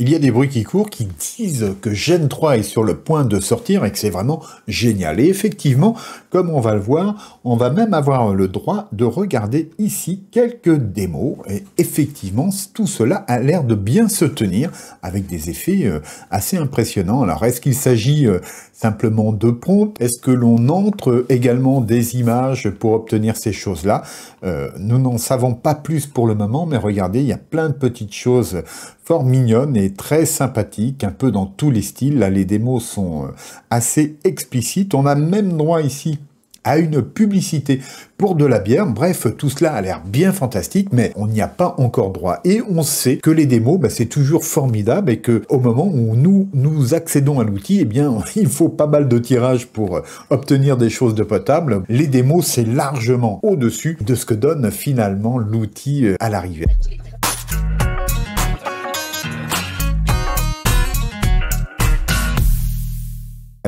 il y a des bruits qui courent qui disent que Gen 3 est sur le point de sortir et que c'est vraiment génial. Et effectivement, comme on va le voir, on va même avoir le droit de regarder ici quelques démos. Et effectivement, tout cela a l'air de bien se tenir avec des effets euh, assez impressionnants. Alors, est-ce qu'il s'agit euh, simplement de prompt Est-ce que l'on entre également des images pour obtenir ces choses-là euh, Nous n'en savons pas plus pour le moment, mais regardez, il y a plein de petites choses fort mignonnes et très sympathique, un peu dans tous les styles. Là, les démos sont euh, assez explicites. On a même droit ici à une publicité pour de la bière. Bref, tout cela a l'air bien fantastique, mais on n'y a pas encore droit. Et on sait que les démos, bah, c'est toujours formidable et que au moment où nous nous accédons à l'outil, eh bien, il faut pas mal de tirages pour euh, obtenir des choses de potable. Les démos, c'est largement au-dessus de ce que donne finalement l'outil euh, à l'arrivée.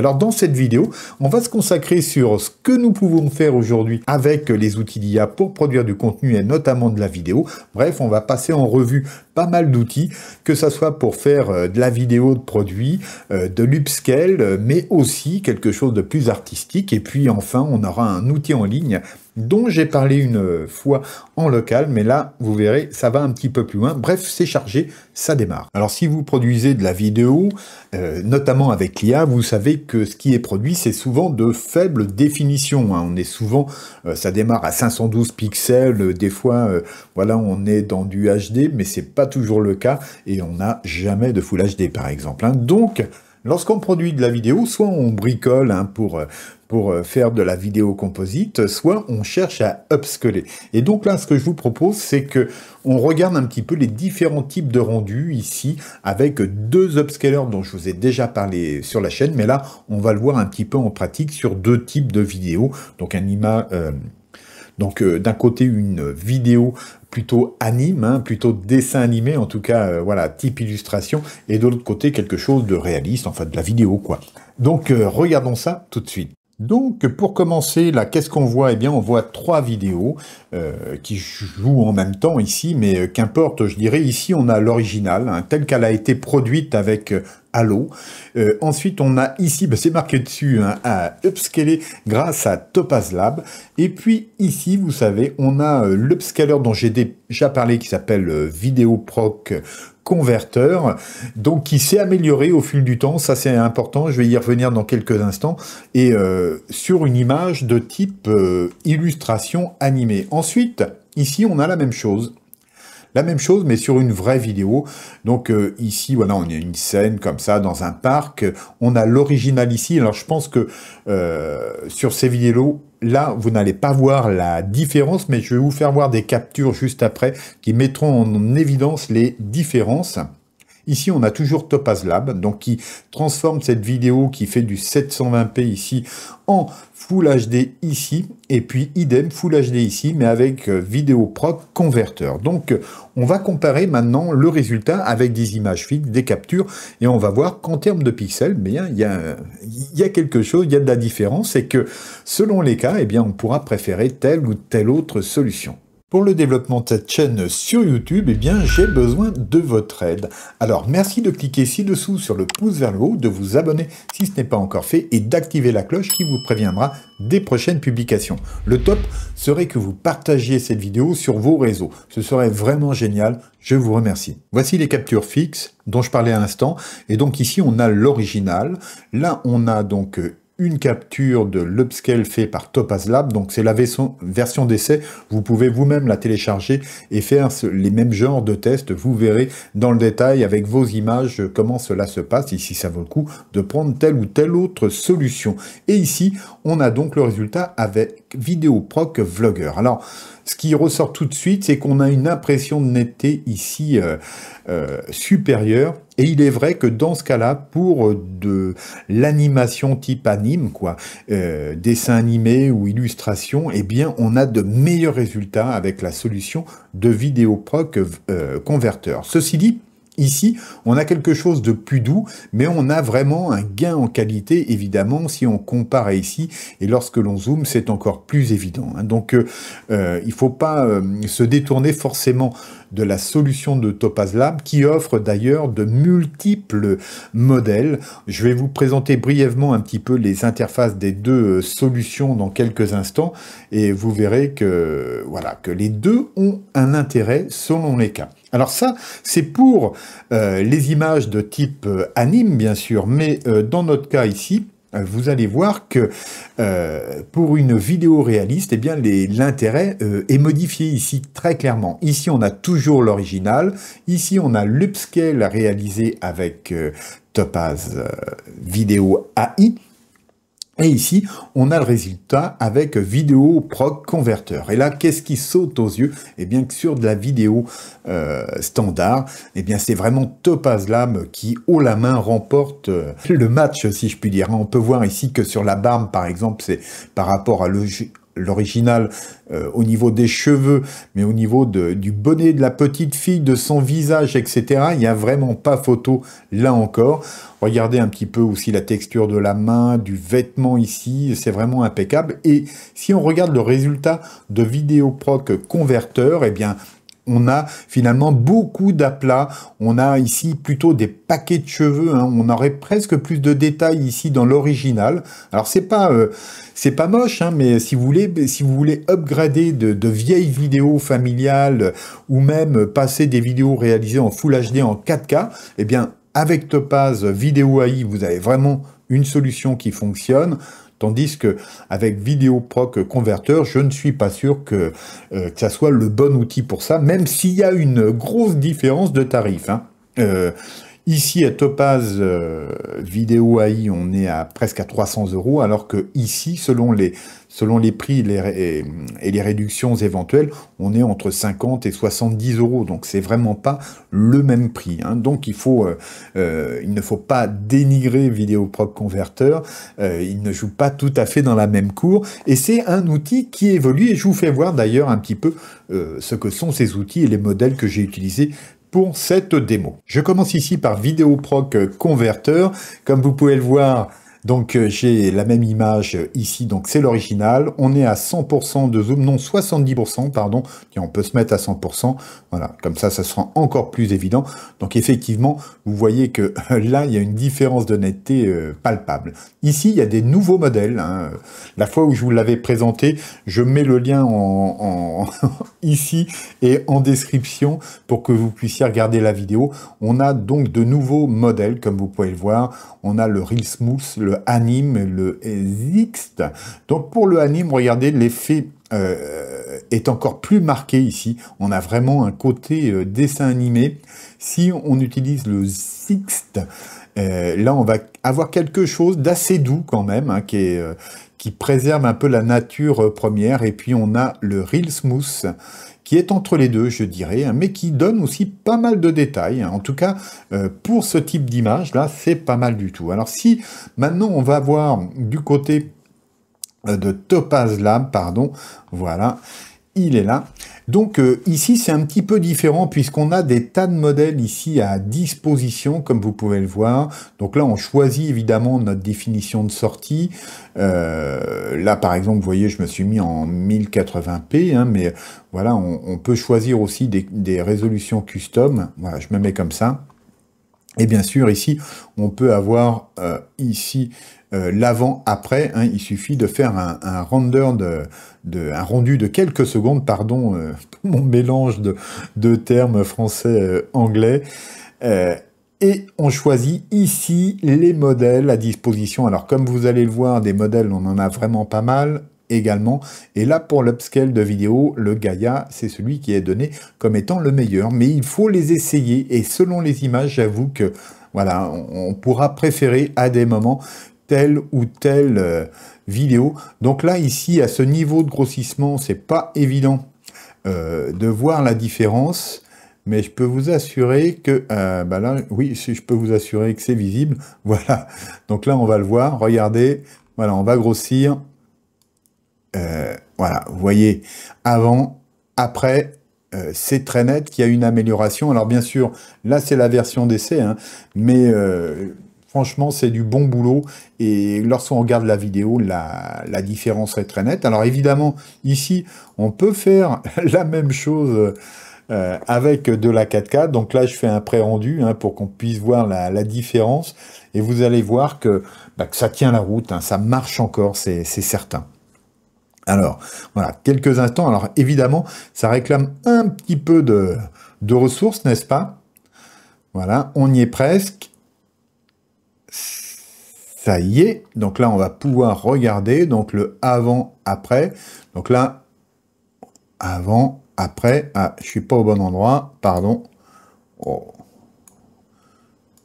Alors dans cette vidéo, on va se consacrer sur ce que nous pouvons faire aujourd'hui avec les outils d'IA pour produire du contenu et notamment de la vidéo. Bref, on va passer en revue pas mal d'outils, que ce soit pour faire euh, de la vidéo de produits, euh, de l'upscale, euh, mais aussi quelque chose de plus artistique. Et puis enfin, on aura un outil en ligne dont j'ai parlé une fois en local, mais là, vous verrez, ça va un petit peu plus loin. Bref, c'est chargé, ça démarre. Alors si vous produisez de la vidéo, euh, notamment avec l'IA, vous savez que ce qui est produit, c'est souvent de faibles définitions hein. On est souvent, euh, ça démarre à 512 pixels, euh, des fois, voilà, on est dans du HD, mais c'est pas toujours le cas, et on n'a jamais de Full HD, par exemple. Hein. Donc, Lorsqu'on produit de la vidéo, soit on bricole hein, pour, euh, pour euh, faire de la vidéo composite, soit on cherche à upscaler. Et donc là, ce que je vous propose, c'est que on regarde un petit peu les différents types de rendus ici, avec deux upscalers dont je vous ai déjà parlé sur la chaîne, mais là, on va le voir un petit peu en pratique sur deux types de vidéos, donc un image... Euh, donc euh, d'un côté une vidéo plutôt anime, hein, plutôt dessin animé, en tout cas, euh, voilà, type illustration, et de l'autre côté quelque chose de réaliste, enfin de la vidéo quoi. Donc euh, regardons ça tout de suite. Donc pour commencer, là, qu'est-ce qu'on voit Eh bien, on voit trois vidéos qui jouent en même temps ici, mais qu'importe, je dirais, ici on a l'original, hein, telle qu'elle a été produite avec Halo. Euh, ensuite, on a ici, bah, c'est marqué dessus, hein, à upscaler grâce à Topaz Lab. Et puis ici, vous savez, on a euh, l'upscaler dont j'ai déjà parlé qui s'appelle euh, VideoProc Converter donc qui s'est amélioré au fil du temps, ça c'est important, je vais y revenir dans quelques instants, et sur une image de type illustration animée. Ensuite, ici on a la même chose, la même chose, mais sur une vraie vidéo. Donc euh, ici, voilà, on a une scène comme ça dans un parc. On a l'original ici. Alors je pense que euh, sur ces vidéos, là, vous n'allez pas voir la différence, mais je vais vous faire voir des captures juste après qui mettront en évidence les différences. Ici, on a toujours Topaz Lab, donc qui transforme cette vidéo qui fait du 720p ici en Full HD ici, et puis idem Full HD ici, mais avec euh, vidéo proc converteur. Donc, euh, on va comparer maintenant le résultat avec des images fixes, des captures, et on va voir qu'en termes de pixels, bien, il y a, quelque chose, il y a de la différence, et que selon les cas, eh bien, on pourra préférer telle ou telle autre solution. Pour le développement de cette chaîne sur YouTube, eh bien, j'ai besoin de votre aide. Alors, merci de cliquer ci-dessous sur le pouce vers le haut, de vous abonner si ce n'est pas encore fait et d'activer la cloche qui vous préviendra des prochaines publications. Le top serait que vous partagiez cette vidéo sur vos réseaux. Ce serait vraiment génial. Je vous remercie. Voici les captures fixes dont je parlais à l'instant. Et donc ici, on a l'original. Là, on a donc euh, une capture de l'upscale fait par Topaz Lab. Donc c'est la version d'essai. Vous pouvez vous-même la télécharger et faire les mêmes genres de tests. Vous verrez dans le détail avec vos images comment cela se passe Ici, ça vaut le coup de prendre telle ou telle autre solution. Et ici, on a donc le résultat avec Vidéoproc Vlogger. Alors, ce qui ressort tout de suite, c'est qu'on a une impression de netteté ici euh, euh, supérieure et il est vrai que dans ce cas-là, pour euh, de l'animation type anime, quoi, euh, dessin animé ou illustration, eh bien, on a de meilleurs résultats avec la solution de vidéoproc euh, Converter. Ceci dit, Ici, on a quelque chose de plus doux, mais on a vraiment un gain en qualité, évidemment, si on compare à ici. Et lorsque l'on zoome, c'est encore plus évident. Hein. Donc, euh, euh, il ne faut pas euh, se détourner forcément de la solution de Topaz Lab, qui offre d'ailleurs de multiples modèles. Je vais vous présenter brièvement un petit peu les interfaces des deux solutions dans quelques instants, et vous verrez que, voilà, que les deux ont un intérêt selon les cas. Alors ça, c'est pour euh, les images de type euh, anime, bien sûr, mais euh, dans notre cas ici, vous allez voir que pour une vidéo réaliste, eh bien l'intérêt est modifié ici très clairement. Ici, on a toujours l'original. Ici, on a l'upscale réalisé avec Topaz Vidéo AI. Et ici, on a le résultat avec vidéo proc converteur. Et là, qu'est-ce qui saute aux yeux Et eh bien, que sur de la vidéo euh, standard, Et eh bien, c'est vraiment Topaz qui, haut la main, remporte euh, le match, si je puis dire. On peut voir ici que sur la barbe, par exemple, c'est par rapport à, le l'original euh, au niveau des cheveux, mais au niveau de, du bonnet de la petite fille, de son visage, etc. Il n'y a vraiment pas photo là encore. Regardez un petit peu aussi la texture de la main, du vêtement ici, c'est vraiment impeccable. Et si on regarde le résultat de vidéoproc converteur eh bien on a finalement beaucoup d'aplats. On a ici plutôt des paquets de cheveux. Hein. On aurait presque plus de détails ici dans l'original. Alors c'est pas euh, c'est pas moche, hein, mais si vous voulez si vous voulez upgrader de, vieilles vidéos familiales ou même passer des vidéos réalisées en Full HD en 4K, eh bien avec Topaz Video AI, vous avez vraiment une solution qui fonctionne. Tandis que avec VideoProc Converter, je ne suis pas sûr euh, que, ça soit le bon outil pour ça, même s'il y a une grosse différence de tarif. Hein. Euh, Ici, à Topaz euh, Vidéo AI, on est à presque à 300 euros, alors que ici, selon les, selon les prix et, les réductions éventuelles, on est entre 50 et 70 euros. Donc, c'est vraiment pas le même prix. Hein. Donc, il, euh, euh, il ne faut pas dénigrer VideoProc Converter. il ne joue pas tout à fait dans la même cour. Et c'est un outil qui évolue. Et je vous fais voir d'ailleurs un petit peu ce que sont ces outils et les modèles que j'ai utilisés pour cette démo. Je commence ici par Vidéoproc Converter. Comme vous pouvez le voir, donc euh, j'ai la même image euh, ici, donc c'est l'original. On est à 100% de zoom, non 70%, pardon. on peut se mettre à 100%. Voilà, comme ça, ça sera encore plus évident. Donc effectivement, vous voyez que là, il y a une différence de netteté euh, palpable. Ici, il y a des nouveaux modèles. Hein. La fois où je vous l'avais présenté, je mets le lien ici et en description pour que vous puissiez regarder la vidéo. On a donc de nouveaux modèles, comme vous pouvez le voir. On a le Real Smooth, le anime le zixte. Donc pour le anime, regardez, l'effet euh, est encore plus marqué ici. On a vraiment un côté euh, dessin animé. Si on utilise le sixte, euh, là on va avoir quelque chose d'assez doux quand même, hein, qui, est, qui préserve un peu la nature première. Et puis on a le real smooth est entre les deux, je dirais, hein, mais qui donne aussi pas mal de détails. Hein. En tout cas, euh, pour ce type d'image, là, c'est pas mal du tout. Alors si maintenant on va voir du côté euh, de Topaz là pardon, voilà, il est là. Donc euh, ici, c'est un petit peu différent puisqu'on a des tas de modèles ici à disposition, comme vous pouvez le voir. Donc là, on choisit évidemment notre définition de sortie. Euh, là, par exemple, vous voyez, je me suis mis en 1080p, hein, mais voilà, on, peut choisir aussi des, résolutions custom. Voilà, je me mets comme ça. Et bien sûr, ici, on peut avoir euh, ici euh, l'avant-après. Hein, il suffit de faire un, rendu de quelques secondes, pardon, euh, mon mélange de, termes français-anglais. Euh, et on choisit ici les modèles à disposition. Alors comme vous allez le voir, des modèles, on en a vraiment pas mal également. Et là, pour l'upscale de vidéo, le Gaia, c'est celui qui est donné comme étant le meilleur. Mais il faut les essayer. Et selon les images, j'avoue que voilà, on, pourra préférer à des moments telle ou telle euh, vidéo. Donc là, ici, à ce niveau de grossissement, c'est pas évident euh, de voir la différence. Mais je peux vous assurer que, euh, bah là, oui, je peux vous assurer que c'est visible. Voilà. Donc là, on va le voir. Regardez. Voilà, on va grossir. voilà, vous voyez, avant, après, c'est très net qu'il y a une amélioration. Alors bien sûr, là c'est la version d'essai, hein. mais Franchement, c'est du bon boulot. Et lorsqu'on regarde la vidéo, la, différence est très nette. Alors évidemment, ici, on peut faire la même chose euh, avec de la 4K. Donc là, je fais un pré-rendu hein, pour qu'on puisse voir la, différence. Et vous allez voir que, bah, ça tient la route, hein. ça marche encore, c'est certain. Alors, voilà, quelques instants. Alors évidemment, ça réclame un petit peu de ressources, n'est-ce pas Voilà, on y est presque. Ça y est. Donc là, on va pouvoir regarder donc le avant-après. Donc là, avant, après. Ah, je suis pas au bon endroit. Pardon. Oh.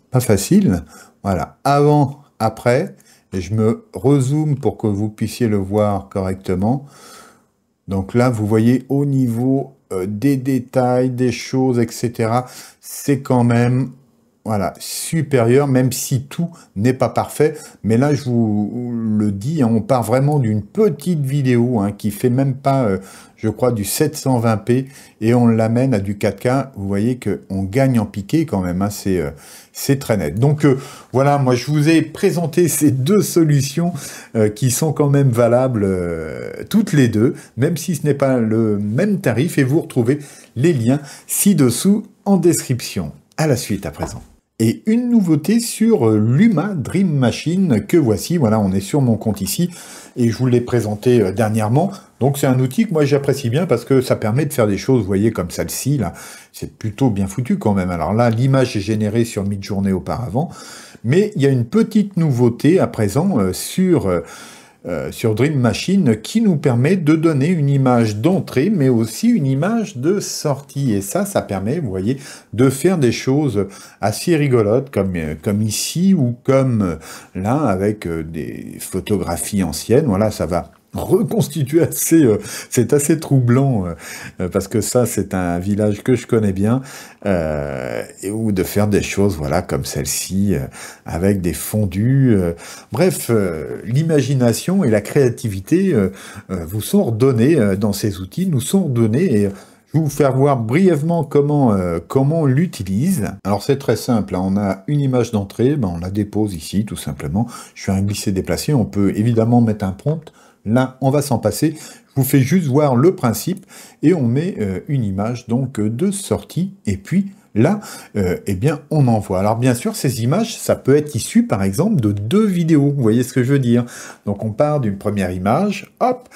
Pas facile. Voilà. Avant, après. Et je me rezoome pour que vous puissiez le voir correctement. Donc là, vous voyez au niveau euh, des détails, des choses, etc. C'est quand même voilà, supérieur, même si tout n'est pas parfait. Mais là, je vous le dis, hein, on part vraiment d'une petite vidéo qui hein, qui fait même pas, euh, je crois, du 720p et on l'amène à du 4K. Vous voyez qu'on gagne en piqué quand même, hein, euh, c'est très net. Donc euh, voilà, moi je vous ai présenté ces deux solutions qui sont quand même valables toutes les deux, même si ce n'est pas le même tarif et vous retrouvez les liens ci-dessous en description. À la suite à présent et une nouveauté sur euh, l'UMA Dream Machine que voici. Voilà, on est sur mon compte ici et je vous l'ai présenté euh, dernièrement. Donc c'est un outil que moi j'apprécie bien parce que ça permet de faire des choses, vous voyez, comme celle-ci là. C'est plutôt bien foutu quand même. Alors là, l'image est générée sur Midjourney journée auparavant, mais il y a une petite nouveauté à présent euh, sur euh, sur Dream Machine qui nous permet de donner une image d'entrée mais aussi une image de sortie. Et ça, ça permet, vous voyez, de faire des choses assez rigolotes comme, euh, comme ici ou comme euh, là avec des photographies anciennes. Voilà, ça va reconstituer assez, euh, c'est assez troublant euh, euh, parce que ça c'est un village que je connais bien euh, et où de faire des choses voilà comme celle-ci avec des fondus bref l'imagination et la créativité vous sont redonnées dans ces outils nous sont redonnées et je vais vous faire voir brièvement comment, comment on l'utilise. Alors c'est très simple, hein. on a une image d'entrée, ben on la dépose ici tout simplement. Je suis un glisser déplacé, on peut évidemment mettre un prompt, Là, on va s'en passer. Je vous fais juste voir le principe et on met euh, une image donc euh, de sortie et puis là, euh, eh bien, on envoie. Alors bien sûr, ces images, ça peut être issu par exemple de deux vidéos. Vous voyez ce que je veux dire Donc on part d'une première image, hop,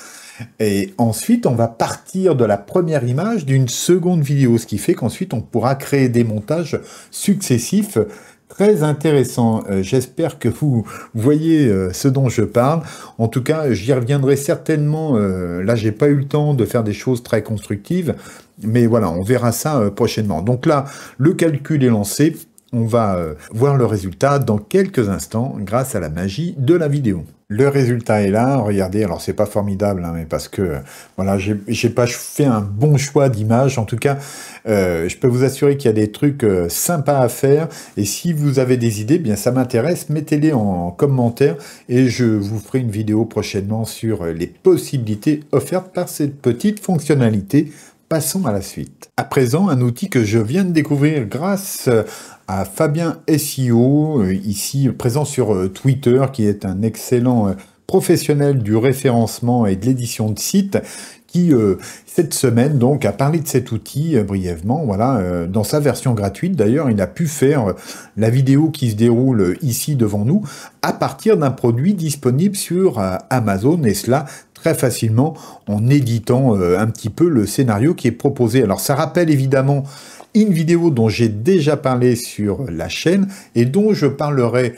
et ensuite on va partir de la première image d'une seconde vidéo, ce qui fait qu'ensuite on pourra créer des montages successifs Très intéressant. Euh, j'espère que vous voyez euh, ce dont je parle. En tout cas, j'y reviendrai certainement. Euh, là, j'ai pas eu le temps de faire des choses très constructives, mais voilà, on verra ça prochainement. Donc là, le calcul est lancé. On va voir le résultat dans quelques instants grâce à la magie de la vidéo. Le résultat est là. Regardez, alors c'est pas formidable, hein, mais parce que voilà, j'ai pas fait un bon choix d'image. En tout cas, euh, je peux vous assurer qu'il y a des trucs euh, sympas à faire. Et si vous avez des idées, eh bien ça m'intéresse. Mettez-les en, commentaire et je vous ferai une vidéo prochainement sur euh, les possibilités offertes par cette petite fonctionnalité Passons à la suite. À présent, un outil que je viens de découvrir grâce euh, à Fabien SEO, euh, ici présent sur euh, Twitter, qui est un excellent professionnel du référencement et de l'édition de sites qui, euh, cette semaine, donc, a parlé de cet outil euh, brièvement. Voilà, euh, dans sa version gratuite, d'ailleurs, il a pu faire la vidéo qui se déroule ici devant nous à partir d'un produit disponible sur Amazon, et cela très facilement en éditant un petit peu le scénario qui est proposé. Alors, ça rappelle évidemment une vidéo dont j'ai déjà parlé sur la chaîne et dont je parlerai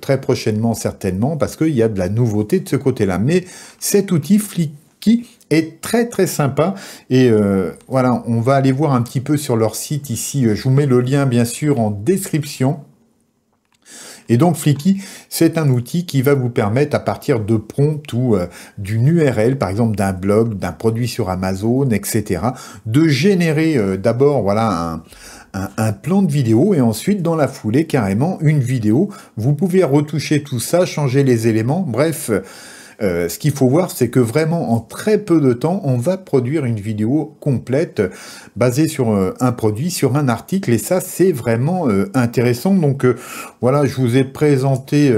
très prochainement certainement parce qu'il y a de la nouveauté de ce côté-là. Mais cet outil Flick qui est très très sympa. Et euh, voilà, on va aller voir un petit peu sur leur site ici. Euh, je vous mets le lien bien sûr en description. Et donc Flicky, c'est un outil qui va vous permettre à partir de prompts ou euh, d'une URL, par exemple d'un blog, d'un produit sur Amazon, etc., de générer d'abord voilà un, plan de vidéo et ensuite dans la foulée carrément une vidéo. Vous pouvez retoucher tout ça, changer les éléments, bref. Euh, ce qu'il faut voir, c'est que vraiment en très peu de temps, on va produire une vidéo complète basée sur euh, un produit, sur un article, et ça c'est vraiment euh, intéressant. Donc voilà, je vous ai présenté,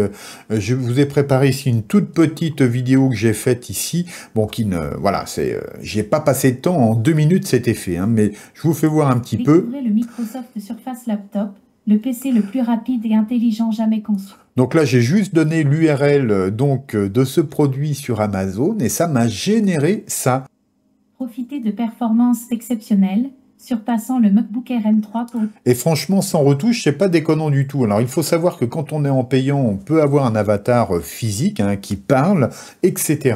je vous ai préparé ici une toute petite vidéo que j'ai faite ici. Bon, qui ne, voilà, c'est, j'ai pas passé de temps en deux minutes, c'était fait, hein. mais je vous fais voir un petit peu. Le Microsoft Surface Laptop le PC le plus rapide et intelligent jamais conçu. Donc là, j'ai juste donné l'URL euh, donc euh, de ce produit sur Amazon et ça m'a généré ça. Profitez de performances exceptionnelles, surpassant le MacBook Air M3 pour... Et franchement, sans retouche, c'est pas déconnant du tout. Alors, il faut savoir que quand on est en payant, on peut avoir un avatar euh, physique hein, qui parle, etc.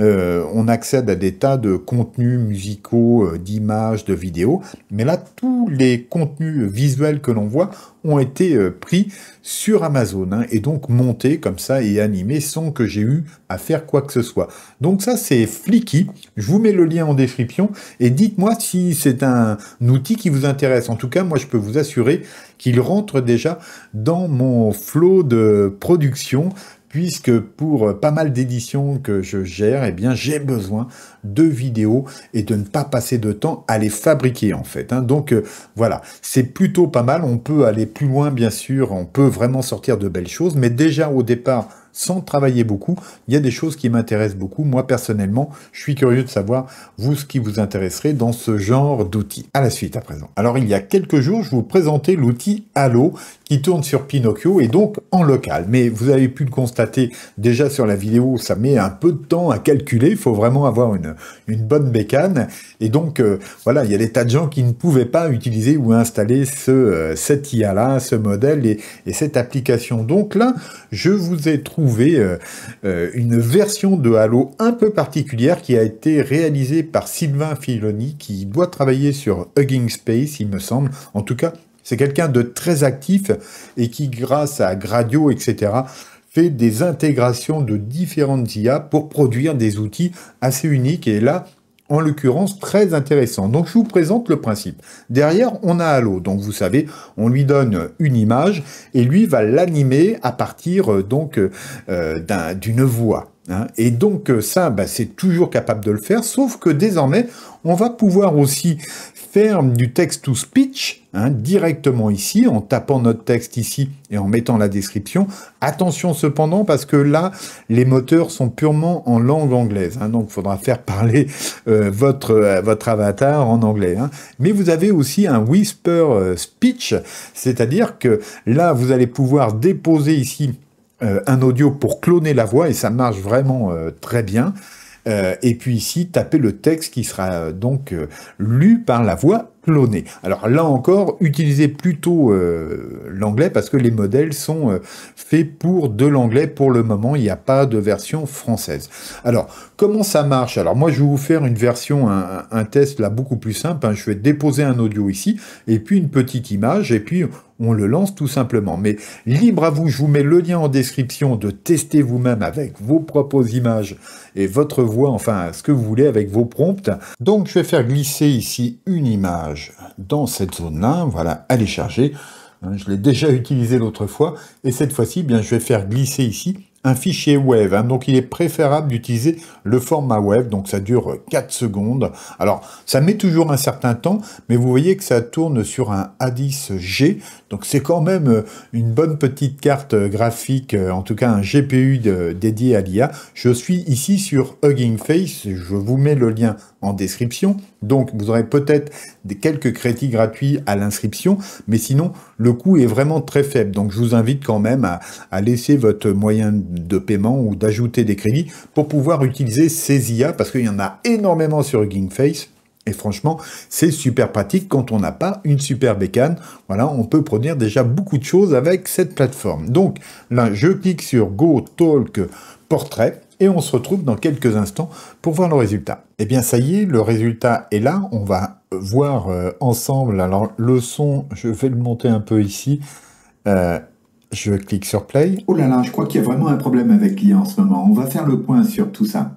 Euh, on accède à des tas de contenus musicaux, euh, d'images, de vidéos. Mais là, tous les contenus euh, visuels que l'on voit ont été pris sur Amazon hein, et donc montés comme ça et animés sans que j'ai eu à faire quoi que ce soit. Donc ça, c'est Flicky. Je vous mets le lien en description et dites-moi si c'est un outil qui vous intéresse. En tout cas, moi, je peux vous assurer qu'il rentre déjà dans mon flot de production puisque pour euh, pas mal d'éditions que je gère, et eh bien j'ai besoin de vidéos et de ne pas passer de temps à les fabriquer en fait. Hein. Donc euh, voilà, c'est plutôt pas mal. On peut aller plus loin bien sûr, on peut vraiment sortir de belles choses, mais déjà au départ, sans travailler beaucoup, il y a des choses qui m'intéressent beaucoup. Moi personnellement, je suis curieux de savoir vous ce qui vous intéresserait dans ce genre d'outils. À la suite à présent. Alors il y a quelques jours, je vous présentais l'outil Halo qui tourne sur Pinocchio et donc en local. Mais vous avez pu le constater déjà sur la vidéo, ça met un peu de temps à calculer, il faut vraiment avoir une, bonne bécane. Et donc euh, voilà, il y a des tas de gens qui ne pouvaient pas utiliser ou installer ce, euh, cette IA-là, ce modèle et, cette application. Donc là, je vous ai trouvé euh, une version de Halo un peu particulière qui a été réalisée par Sylvain Filoni qui doit travailler sur Hugging Space, il me semble. En tout cas, c'est quelqu'un de très actif et qui, grâce à Gradio, etc., fait des intégrations de différentes IA pour produire des outils assez uniques. Et là, en l'occurrence très intéressant. Donc je vous présente le principe. Derrière, on a Halo. Donc vous savez, on lui donne une image et lui va l'animer à partir euh, donc euh, d'une voix. Hein. Et donc euh, ça, bah, c'est toujours capable de le faire, sauf que désormais, on va pouvoir aussi du text-to-speech hein, directement ici, en tapant notre texte ici et en mettant la description. Attention cependant, parce que là, les moteurs sont purement en langue anglaise. Hein. donc, faudra faire parler euh, votre, euh, votre avatar en anglais. Hein. Mais vous avez aussi un whisper euh, speech, c'est-à-dire que là, vous allez pouvoir déposer ici un audio pour cloner la voix, et ça marche vraiment très bien. Euh, et puis ici, taper le texte qui sera euh, donc euh, lu par la voix cloner. Alors là encore, utilisez plutôt euh, l'anglais parce que les modèles sont euh, faits pour de l'anglais pour le moment, il n'y a pas de version française. Alors, comment ça marche Alors moi, je vais vous faire une version, un, test là beaucoup plus simple. Hein. Je vais déposer un audio ici et puis une petite image et puis on le lance tout simplement. Mais libre à vous, je vous mets le lien en description de tester vous-même avec vos propres images et votre voix, enfin ce que vous voulez avec vos prompts. Donc je vais faire glisser ici une image dans cette zone-là. Voilà, elle est chargée. Hein, je l'ai déjà utilisé l'autre fois. Et cette fois-ci, eh bien, je vais faire glisser ici un fichier web hein. donc il est préférable d'utiliser le format web donc ça dure 4 secondes. Alors ça met toujours un certain temps, mais vous voyez que ça tourne sur un A10G, donc c'est quand même euh, une bonne petite carte graphique, euh, en tout cas un GPU dédié à l'IA. Je suis ici sur Hugging Face, je vous mets le lien en description, donc vous aurez peut-être quelques crédits gratuits à l'inscription, mais sinon le coût est vraiment très faible. Donc je vous invite quand même à, laisser votre moyen de paiement ou d'ajouter des crédits pour pouvoir utiliser ces IA parce qu'il y en a énormément sur Hugging Et franchement, c'est super pratique quand on n'a pas une super bécane. Voilà, on peut produire déjà beaucoup de choses avec cette plateforme. Donc là, je clique sur Go Talk Portrait et on se retrouve dans quelques instants pour voir le résultat. Eh bien ça y est, le résultat est là, on va euh, voir euh, ensemble. Alors le son, je vais le monter un peu ici. Euh, je clique sur play. Oh là là, je crois qu'il y a vraiment un problème avec l'IA en ce moment. On va faire le point sur tout ça.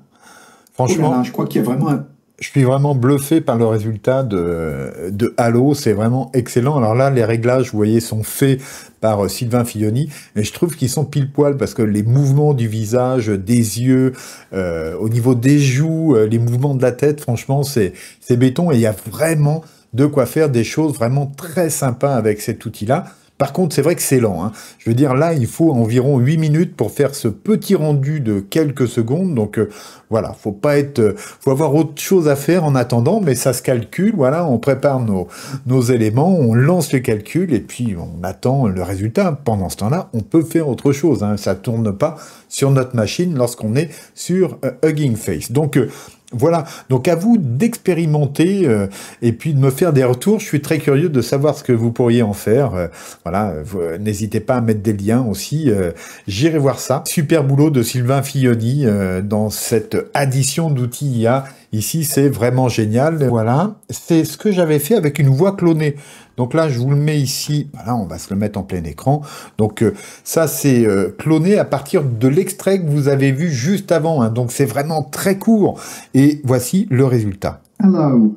Franchement, oh je crois qu'il y a vraiment un je suis vraiment bluffé par le résultat de, de Halo, c'est vraiment excellent. Alors là, les réglages, vous voyez, sont faits par euh, Sylvain Filloni, et je trouve qu'ils sont pile poil parce que les mouvements du visage, des yeux, euh, au niveau des joues, euh, les mouvements de la tête, franchement, c'est béton, et il y a vraiment de quoi faire des choses vraiment très sympas avec cet outil-là. Par contre, c'est vrai que c'est lent. Hein. Je veux dire, là, il faut environ 8 minutes pour faire ce petit rendu de quelques secondes. Donc euh, voilà, faut pas être, euh, faut avoir autre chose à faire en attendant, mais ça se calcule. Voilà, on prépare nos, nos éléments, on lance le calcul et puis on attend le résultat. Pendant ce temps-là, on peut faire autre chose. Hein. Ça tourne pas sur notre machine lorsqu'on est sur euh, Hugging Face. Donc voilà, donc à vous d'expérimenter euh, et puis de me faire des retours. Je suis très curieux de savoir ce que vous pourriez en faire. Euh, voilà, euh, n'hésitez pas à mettre des liens aussi. J'irai voir ça. Super boulot de Sylvain Filloni dans cette addition d'outils IA Ici, c'est vraiment génial. Voilà, c'est ce que j'avais fait avec une voix clonée. Donc là, je vous le mets ici. Voilà, on va se le mettre en plein écran. Donc euh, ça, c'est euh, cloné à partir de l'extrait que vous avez vu juste avant. Hein. Donc c'est vraiment très court. Et voici le résultat. Hello,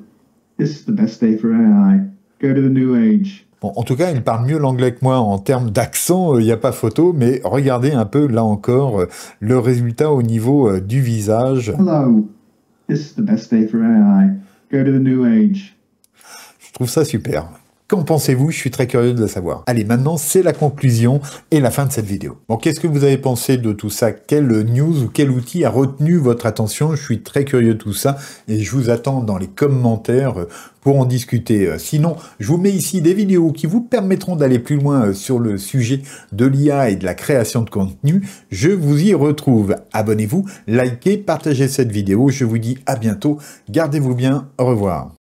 this is the best day for AI. Go to the new age. Bon, en tout cas, il parle mieux l'anglais que moi en termes d'accent, euh, il n'y a pas photo, mais regardez un peu là encore le résultat au niveau du visage. Hello. This is the best day for AI. Go to the new age. Je trouve ça super. Qu'en pensez-vous Je suis très curieux de le savoir. Allez, maintenant, c'est la conclusion et la fin de cette vidéo. Bon, qu'est-ce que vous avez pensé de tout ça Quelle news ou quel outil a retenu votre attention Je suis très curieux de tout ça et je vous attends dans les commentaires pour en discuter. Euh, sinon, je vous mets ici des vidéos qui vous permettront d'aller plus loin euh, sur le sujet de l'IA et de la création de contenu. Je vous y retrouve. Abonnez-vous, likez, partagez cette vidéo. Je vous dis à bientôt. Gardez-vous bien. Au revoir.